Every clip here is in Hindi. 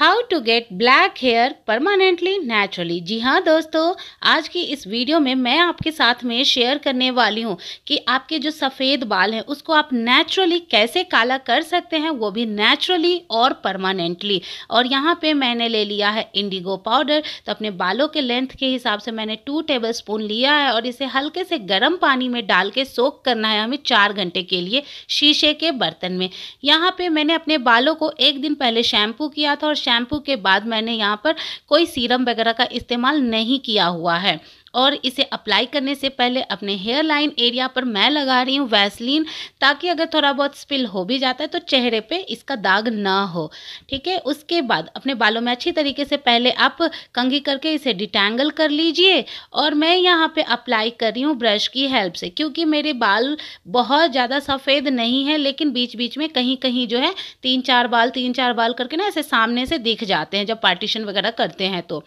how to get black hair permanently naturally जी हाँ दोस्तों आज की इस वीडियो में मैं आपके साथ में शेयर करने वाली हूँ कि आपके जो सफ़ेद बाल हैं उसको आप नेचुरली कैसे काला कर सकते हैं वो भी नेचुरली और परमानेंटली और यहाँ पे मैंने ले लिया है इंडिगो पाउडर तो अपने बालों के लेंथ के हिसाब से मैंने टू टेबल स्पून लिया है और इसे हल्के से गर्म पानी में डाल के सोख करना है हमें चार घंटे के लिए शीशे के बर्तन में यहाँ पर मैंने अपने बालों को एक दिन पहले शैम्पू किया था और शैम्पू के बाद मैंने यहाँ पर कोई सीरम वगैरह का इस्तेमाल नहीं किया हुआ है और इसे अप्लाई करने से पहले अपने हेयर लाइन एरिया पर मैं लगा रही हूँ वैसलीन ताकि अगर थोड़ा बहुत स्पिल हो भी जाता है तो चेहरे पे इसका दाग ना हो ठीक है उसके बाद अपने बालों में अच्छी तरीके से पहले आप कंघी करके इसे डिटैंगल कर लीजिए और मैं यहाँ पे अप्लाई कर रही हूँ ब्रश की हेल्प से क्योंकि मेरे बाल बहुत ज़्यादा सफ़ेद नहीं है लेकिन बीच बीच में कहीं कहीं जो है तीन चार बाल तीन चार बाल करके ना ऐसे सामने से दिख जाते हैं जब पार्टीशन वगैरह करते हैं तो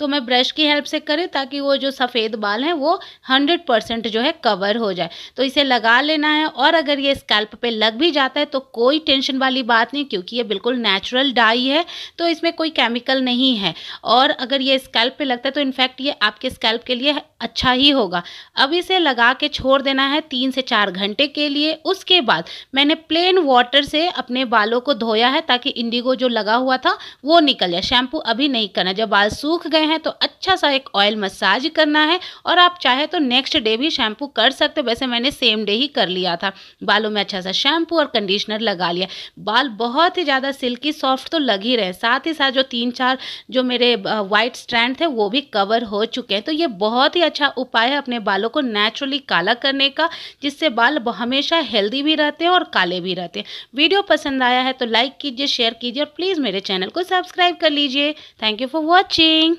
तो मैं ब्रश की हेल्प से करें ताकि वो जो सफ़ेद बाल हैं वो हंड्रेड परसेंट जो है कवर हो जाए तो इसे लगा लेना है और अगर ये स्कैल्प पे लग भी जाता है तो कोई टेंशन वाली बात नहीं क्योंकि ये बिल्कुल नेचुरल डाई है तो इसमें कोई केमिकल नहीं है और अगर ये स्कैल्प पे लगता है तो इनफैक्ट ये आपके स्कैल्प के लिए अच्छा ही होगा अब इसे लगा के छोड़ देना है तीन से चार घंटे के लिए उसके बाद मैंने प्लेन वाटर से अपने बालों को धोया है ताकि इंडिगो जो लगा हुआ था वो निकल जाए शैम्पू अभी नहीं करना जब बाल सूख गए हैं तो अच्छा सा एक ऑयल मसाज करना है और आप चाहे तो नेक्स्ट डे भी शैम्पू कर सकते वैसे मैंने सेम डे ही कर लिया था बालों में अच्छा सा शैम्पू और कंडीशनर लगा लिया बाल बहुत ही ज़्यादा सिल्की सॉफ्ट तो लग ही रहे साथ ही साथ जो तीन चार जो मेरे वाइट स्ट्रैंड थे वो भी कवर हो चुके हैं तो ये बहुत ही अच्छा उपाय है अपने बालों को नेचुरली काला करने का जिससे बाल हमेशा हेल्दी भी रहते हैं और काले भी रहते हैं वीडियो पसंद आया है तो लाइक कीजिए शेयर कीजिए और प्लीज़ मेरे चैनल को सब्सक्राइब कर लीजिए थैंक यू फॉर वॉचिंग